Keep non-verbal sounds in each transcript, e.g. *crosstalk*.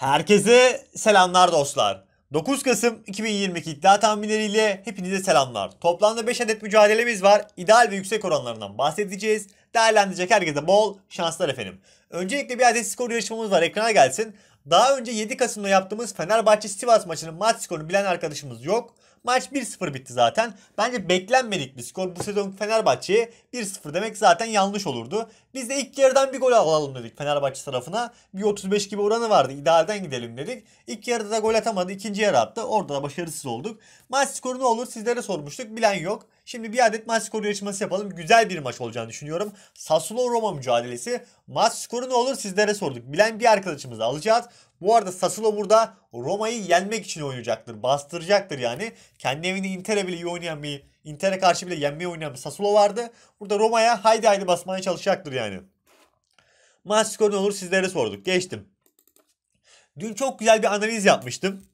Herkese selamlar dostlar. 9 Kasım 2022 iddia tahminleriyle hepinize selamlar. Toplamda 5 adet mücadelemiz var. İdeal ve yüksek oranlarından bahsedeceğiz. Değerlendirecek herkese bol şanslar efendim. Öncelikle bir adet skor yarışmamız var ekrana gelsin. Daha önce 7 Kasım'da yaptığımız Fenerbahçe Sivas maçının maç skorunu bilen arkadaşımız yok. Maç 1-0 bitti zaten. Bence beklenmedik bir skor. Bu sezon Fenerbahçe'ye 1-0 demek zaten yanlış olurdu. Biz de ilk yarıdan bir gol alalım dedik Fenerbahçe tarafına. Bir 35 gibi oranı vardı. İdareden gidelim dedik. İlk yarıda da gol atamadı. ikinci yarı attı. Orada da başarısız olduk. Maç skoru ne olur sizlere sormuştuk. Bilen yok. Şimdi bir adet maç skoru yarışması yapalım. Güzel bir maç olacağını düşünüyorum. Sassuolo Roma mücadelesi. Maç skoru ne olur sizlere sorduk. Bilen bir arkadaşımızı alacağız. Bu arada Sassuolo burada Roma'yı yenmek için oynayacaktır. Bastıracaktır yani. Kendi evinde Inter'e bile iyi oynayan bir Inter'e karşı bile yenmeye oynayan bir Sassuolo vardı. Burada Roma'ya haydi haydi basmaya çalışacaktır yani. Maç skoru ne olur sizlere sorduk. Geçtim. Dün çok güzel bir analiz yapmıştım.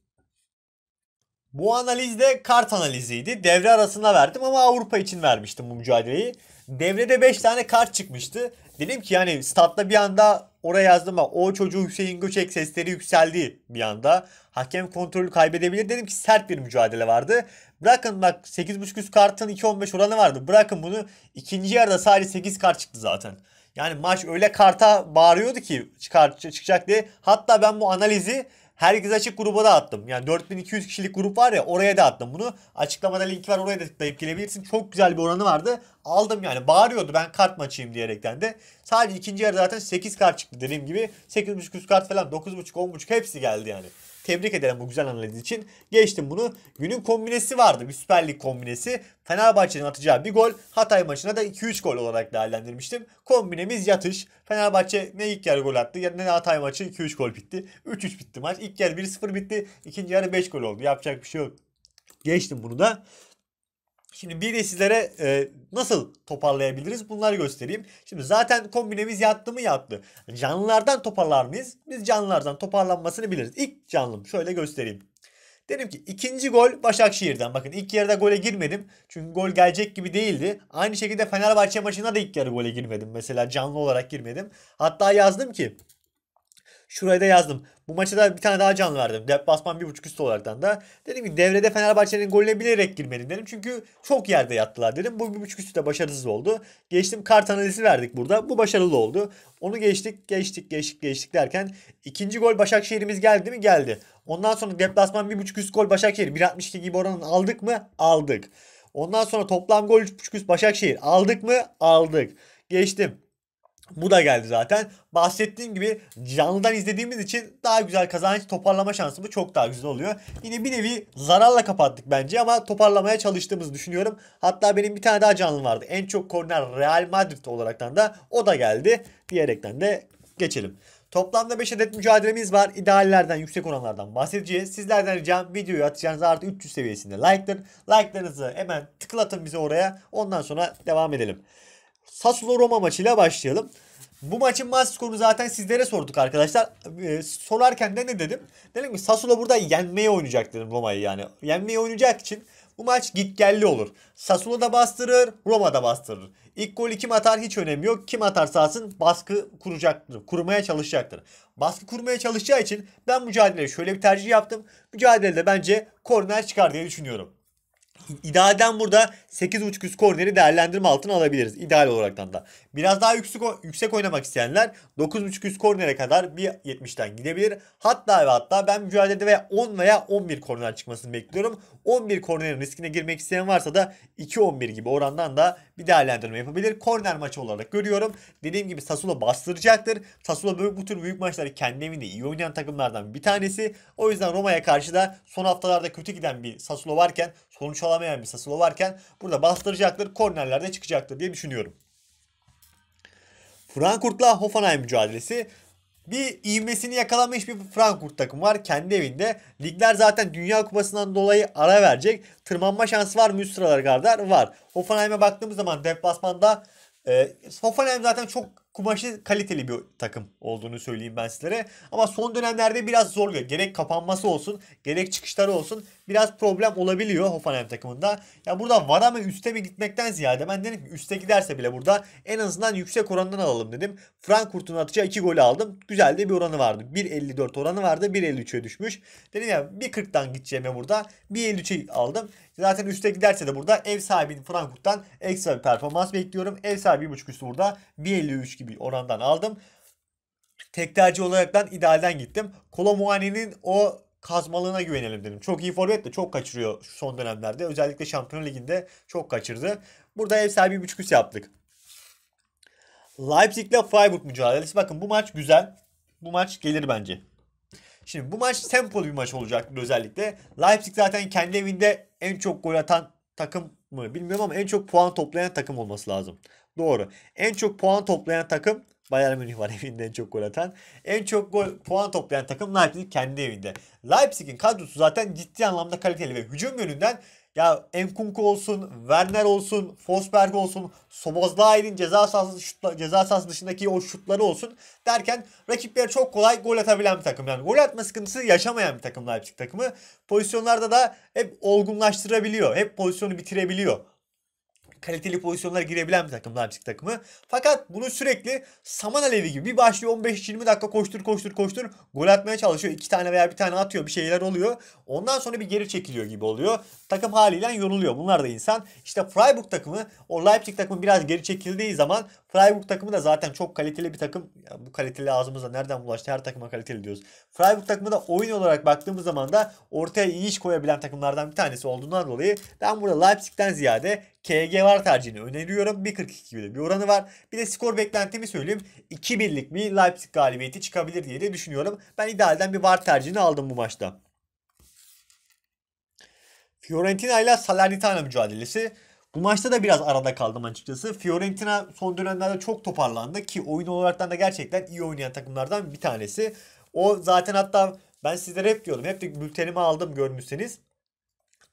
Bu analizde kart analiziydi. Devre arasında verdim ama Avrupa için vermiştim bu mücadeleyi. Devrede 5 tane kart çıkmıştı. Dedim ki yani statta bir anda oraya yazdım ama o çocuğu Hüseyin Göçek sesleri yükseldi bir anda. Hakem kontrolü kaybedebilir. Dedim ki sert bir mücadele vardı. Bırakın bak 8.5 üst kartın 2.15 oranı vardı. Bırakın bunu. ikinci yarıda sadece 8 kart çıktı zaten. Yani maç öyle karta bağırıyordu ki çıkar, çıkacak diye. Hatta ben bu analizi Herkes açık gruba da attım. Yani 4200 kişilik grup var ya oraya da attım bunu. Açıklamada link var oraya da tıklayıp gelebilirsin. Çok güzel bir oranı vardı. Aldım yani bağırıyordu ben kart maçıyım diyerekten de. Sadece ikinci yarı zaten 8 kart çıktı dediğim gibi. 8.5 kart falan 9.5 10.5 hepsi geldi yani. Tebrik ederim bu güzel analiz için. Geçtim bunu. Günün kombinesi vardı. Bir Süper Lig kombinesi. Fenerbahçe'nin atacağı bir gol. Hatay maçına da 2-3 gol olarak değerlendirmiştim. Kombinemiz yatış. Fenerbahçe ne ilk yarı gol attı ne Hatay maçı 2-3 gol bitti. 3-3 bitti maç. İlk yarı 1-0 bitti. İkinci yarı 5 gol oldu. Yapacak bir şey yok. Geçtim bunu da. Şimdi bir de sizlere e, nasıl toparlayabiliriz bunları göstereyim. Şimdi zaten kombinemiz yattı mı yattı. Canlılardan toparlar mıyız? Biz canlılardan toparlanmasını biliriz. İlk canlım şöyle göstereyim. Dedim ki ikinci gol Başakşehir'den. Bakın ilk yarıda gole girmedim. Çünkü gol gelecek gibi değildi. Aynı şekilde Fenerbahçe maçına da ilk yarı gole girmedim. Mesela canlı olarak girmedim. Hatta yazdım ki Şuraya da yazdım. Bu maça da bir tane daha can verdim. Dep. Deplasman 1.5 üstü olaraktan da. Dedim ki devrede Fenerbahçe'nin golüne bilerek girmeliyim dedim. Çünkü çok yerde yattılar dedim. Bu 1.5 üstü de başarısız oldu. Geçtim kart analizi verdik burada. Bu başarılı oldu. Onu geçtik, geçtik, geçtik, geçtik derken ikinci gol Başakşehir'imiz geldi mi? Geldi. Ondan sonra deplasman 1.5 üst gol Başakşehir 1.62 gibi oranın aldık mı? Aldık. Ondan sonra toplam gol 3.5 üst Başakşehir aldık mı? Aldık. Geçtim. Bu da geldi zaten. Bahsettiğim gibi canlıdan izlediğimiz için daha güzel kazanç toparlama şansımız çok daha güzel oluyor. Yine bir nevi zararla kapattık bence ama toparlamaya çalıştığımızı düşünüyorum. Hatta benim bir tane daha canlı vardı. En çok korner Real Madrid olaraktan da o da geldi. Diyerekten de geçelim. Toplamda 5 adet mücadelemiz var. İdeallerden, yüksek oranlardan bahsedeceğiz. Sizlerden ricam videoyu atacağınız artı 300 seviyesinde like'dır. Like'larınızı hemen tıklatın bize oraya. Ondan sonra devam edelim. Sassuolo Roma maçıyla başlayalım. Bu maçın maç skorunu zaten sizlere sorduk arkadaşlar. Ee, sorarken de ne dedim? Dedim ki Sassuolo burada yenmeye oynayacak dedim Roma'yı yani. Yenmeye oynayacak için bu maç gitgelli olur. Sassuolo da bastırır, Roma da bastırır. İlk golü kim atar hiç önemli yok. Kim atarsa atsın baskı kuracaktır. Kurmaya çalışacaktır. Baskı kurmaya çalışacağı için ben mücadeleye şöyle bir tercih yaptım. Mücadelede bence korner çıkar diye düşünüyorum. İdealden burada 8.5 üst korneri değerlendirme altına alabiliriz. İdeal olaraktan da. Biraz daha yüksek, yüksek oynamak isteyenler 9.5 üst kornere kadar bir 70'ten gidebilir. Hatta ve hatta ben mücadelede veya 10 veya 11 korner çıkmasını bekliyorum. 11 kornerin riskine girmek isteyen varsa da 2-11 gibi orandan da bir değerlendirme yapabilir. Korner maçı olarak görüyorum. Dediğim gibi Sassuolo bastıracaktır. Sassuolo böyle bu tür büyük maçları kendi evinde iyi oynayan takımlardan bir tanesi. O yüzden Roma'ya karşı da son haftalarda kötü giden bir Sassuolo varken, sonuç alamayan bir Sassuolo varken burada bastıracaktır. Kornerlerde çıkacaktır diye düşünüyorum. Frankfurt'la Hoffenheim mücadelesi bir ivmesini yakalamış bir Frankfurt takım var kendi evinde. Ligler zaten Dünya Kupası'ndan dolayı ara verecek. Tırmanma şansı var mı üst kadar? Var. Hoffenheim'e baktığımız zaman deplasmanda e, Hoffenheim zaten çok kumaşı kaliteli bir takım olduğunu söyleyeyim ben sizlere. Ama son dönemlerde biraz zorluyor. Gerek kapanması olsun, gerek çıkışları olsun biraz problem olabiliyor Hoffenheim takımında. Ya burada vara mı üste mi gitmekten ziyade ben dedim ki üste giderse bile burada en azından yüksek orandan alalım dedim. Frankfurt'un atacağı 2 golü aldım. Güzel de bir oranı vardı. 1.54 oranı vardı. 1.53'e düşmüş. Dedim ya 1.40'dan gideceğime burada 1.53'e aldım. Zaten üste giderse de burada ev sahibinin Frankfurt'tan ekstra bir performans bekliyorum. Ev sahibi 1.5 üstü burada 1.53 gibi orandan aldım. Tek tercih olaraktan idealden gittim. Kolomuani'nin o kazmalığına güvenelim dedim. Çok iyi forvet de çok kaçırıyor şu son dönemlerde. Özellikle Şampiyon Ligi'nde çok kaçırdı. Burada ev sahibi 1.5 yaptık. Leipzig ile Freiburg mücadelesi. Bakın bu maç güzel. Bu maç gelir bence. Şimdi bu maç tempolu bir maç olacak özellikle. Leipzig zaten kendi evinde en çok gol atan takım mı bilmiyorum ama en çok puan toplayan takım olması lazım. Doğru. En çok puan toplayan takım Bayern Münih var *laughs* evinde en çok gol atan. En çok gol puan toplayan takım Leipzig kendi evinde. Leipzig'in kadrosu zaten ciddi anlamda kaliteli ve hücum yönünden ya Enkunku olsun, Werner olsun, Fosberg olsun, Sobozlay'ın ceza sahası, şutla, ceza sahası dışındaki o şutları olsun derken rakiplere çok kolay gol atabilen bir takım. Yani gol atma sıkıntısı yaşamayan bir takım Leipzig takımı. Pozisyonlarda da hep olgunlaştırabiliyor, hep pozisyonu bitirebiliyor kaliteli pozisyonlara girebilen bir takım Leipzig takımı. Fakat bunu sürekli saman alevi gibi bir başlıyor 15-20 dakika koştur koştur koştur gol atmaya çalışıyor. iki tane veya bir tane atıyor bir şeyler oluyor. Ondan sonra bir geri çekiliyor gibi oluyor. Takım haliyle yoruluyor. Bunlar da insan. İşte Freiburg takımı o Leipzig takımı biraz geri çekildiği zaman Freiburg takımı da zaten çok kaliteli bir takım. Ya bu kaliteli ağzımıza nereden bulaştı? Her takıma kaliteli diyoruz. Freiburg takımı da oyun olarak baktığımız zaman da ortaya iyi iş koyabilen takımlardan bir tanesi olduğundan dolayı ben burada Leipzig'ten ziyade KG var tercihini öneriyorum. 1.42 gibi bir oranı var. Bir de skor beklentimi söyleyeyim. 2-1'lik bir Leipzig galibiyeti çıkabilir diye de düşünüyorum. Ben idealden bir var tercihini aldım bu maçta. Fiorentina ile Salernitana mücadelesi. Bu maçta da biraz arada kaldım açıkçası. Fiorentina son dönemlerde çok toparlandı ki oyun olaraktan da gerçekten iyi oynayan takımlardan bir tanesi. O zaten hatta ben sizlere hep diyorum. Hep de bültenimi aldım görmüşseniz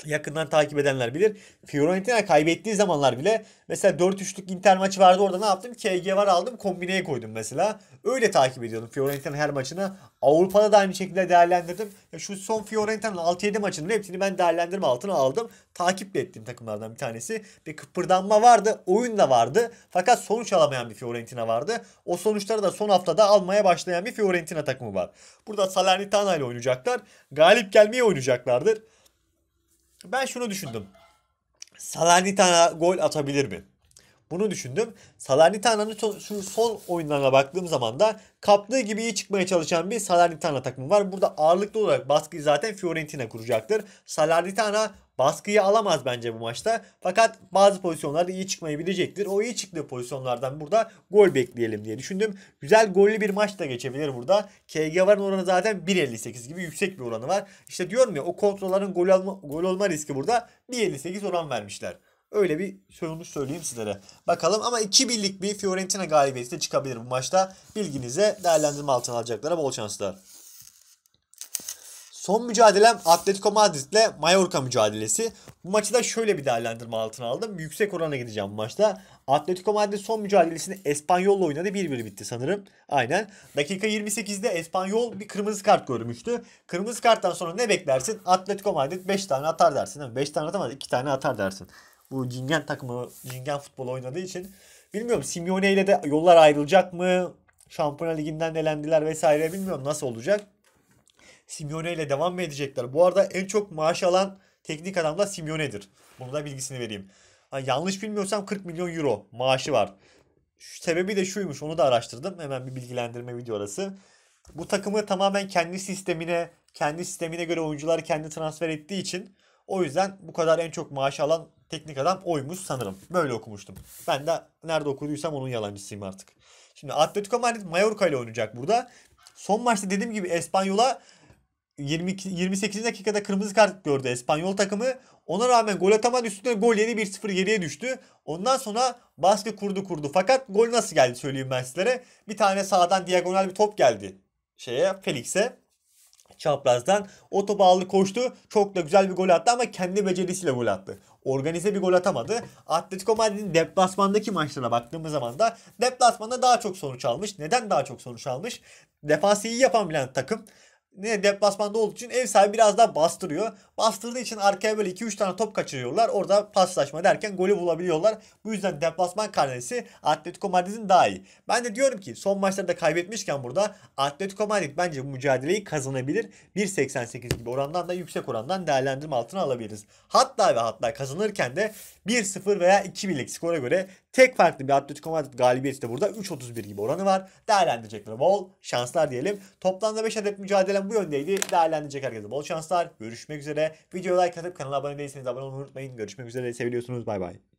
yakından takip edenler bilir. Fiorentina kaybettiği zamanlar bile mesela 4-3'lük Inter maçı vardı orada ne yaptım? KG var aldım kombineye koydum mesela. Öyle takip ediyordum Fiorentina her maçını. Avrupa'da da aynı şekilde değerlendirdim. Ya şu son Fiorentina'nın 6-7 maçının hepsini ben değerlendirme altına aldım. Takip ettiğim takımlardan bir tanesi. Bir kıpırdanma vardı. Oyun da vardı. Fakat sonuç alamayan bir Fiorentina vardı. O sonuçları da son haftada almaya başlayan bir Fiorentina takımı var. Burada Salernitana ile oynayacaklar. Galip gelmeye oynayacaklardır. Ben şunu düşündüm. Salernitana gol atabilir mi? Bunu düşündüm. Salernitana'nın şu son oyunlarına baktığım zaman da kaptığı gibi iyi çıkmaya çalışan bir Salernitana takımı var. Burada ağırlıklı olarak baskıyı zaten Fiorentina kuracaktır. Salernitana baskıyı alamaz bence bu maçta. Fakat bazı pozisyonlarda iyi çıkmayı bilecektir. O iyi çıktığı pozisyonlardan burada gol bekleyelim diye düşündüm. Güzel gollü bir maç da geçebilir burada. KG varın oranı zaten 1.58 gibi yüksek bir oranı var. İşte diyorum ya o kontrolların gol alma gol olma riski burada 1.58 oran vermişler. Öyle bir sonuç söyleyeyim sizlere. Bakalım ama 2 birlik bir Fiorentina galibiyeti de çıkabilir bu maçta. Bilginize değerlendirme altına alacaklara bol şanslar. Son mücadelem Atletico Madrid ile Mallorca mücadelesi. Bu maçı da şöyle bir değerlendirme altına aldım. Yüksek orana gideceğim bu maçta. Atletico Madrid son mücadelesini Espanyol'la oynadı. 1-1 bitti sanırım. Aynen. Dakika 28'de Espanyol bir kırmızı kart görmüştü. Kırmızı karttan sonra ne beklersin? Atletico Madrid 5 tane atar dersin. 5 tane atamaz 2 tane atar dersin bu Cingen takımı Cingen futbol oynadığı için bilmiyorum Simeone ile de yollar ayrılacak mı? Şampiyonlar Ligi'nden elendiler vesaire bilmiyorum nasıl olacak. Simeone ile devam mı edecekler? Bu arada en çok maaş alan teknik adam da Simeone'dir. Bunu da bilgisini vereyim. yanlış bilmiyorsam 40 milyon euro maaşı var. Şu sebebi de şuymuş onu da araştırdım. Hemen bir bilgilendirme video arası. Bu takımı tamamen kendi sistemine kendi sistemine göre oyuncuları kendi transfer ettiği için o yüzden bu kadar en çok maaş alan teknik adam oymuş sanırım. Böyle okumuştum. Ben de nerede okuduysam onun yalancısıyım artık. Şimdi Atletico Madrid Mallorca ile oynayacak burada. Son maçta dediğim gibi Espanyola 28. dakikada kırmızı kart gördü Espanyol takımı. Ona rağmen gol atamadı üstüne gol yedi 1-0 geriye düştü. Ondan sonra baskı kurdu kurdu. Fakat gol nasıl geldi söyleyeyim ben sizlere. Bir tane sağdan diagonal bir top geldi şeye Felix'e çaprazdan o topa aldı koştu. Çok da güzel bir gol attı ama kendi becerisiyle gol attı. Organize bir gol atamadı. Atletico Madrid'in deplasmandaki maçlarına baktığımız zaman da deplasmanda daha çok sonuç almış. Neden daha çok sonuç almış? Defası iyi yapan bir takım ne deplasmanda olduğu için ev sahibi biraz daha bastırıyor. Bastırdığı için arkaya böyle 2-3 tane top kaçırıyorlar. Orada paslaşma derken golü bulabiliyorlar. Bu yüzden deplasman karnesi Atletico Madrid'in daha iyi. Ben de diyorum ki son maçları da kaybetmişken burada Atletico Madrid bence bu mücadeleyi kazanabilir. 1.88 gibi orandan da yüksek orandan değerlendirme altına alabiliriz. Hatta ve hatta kazanırken de 1-0 veya 2-1'lik skora göre Tek farklı bir Atletico Madrid galibiyeti de burada 3.31 gibi oranı var. Değerlendirecekler bol şanslar diyelim. Toplamda 5 adet mücadelem bu yöndeydi. Değerlendirecek herkese bol şanslar. Görüşmek üzere. Videoya like atıp kanala abone değilseniz abone olmayı unutmayın. Görüşmek üzere. Seviliyorsunuz. Bay bay.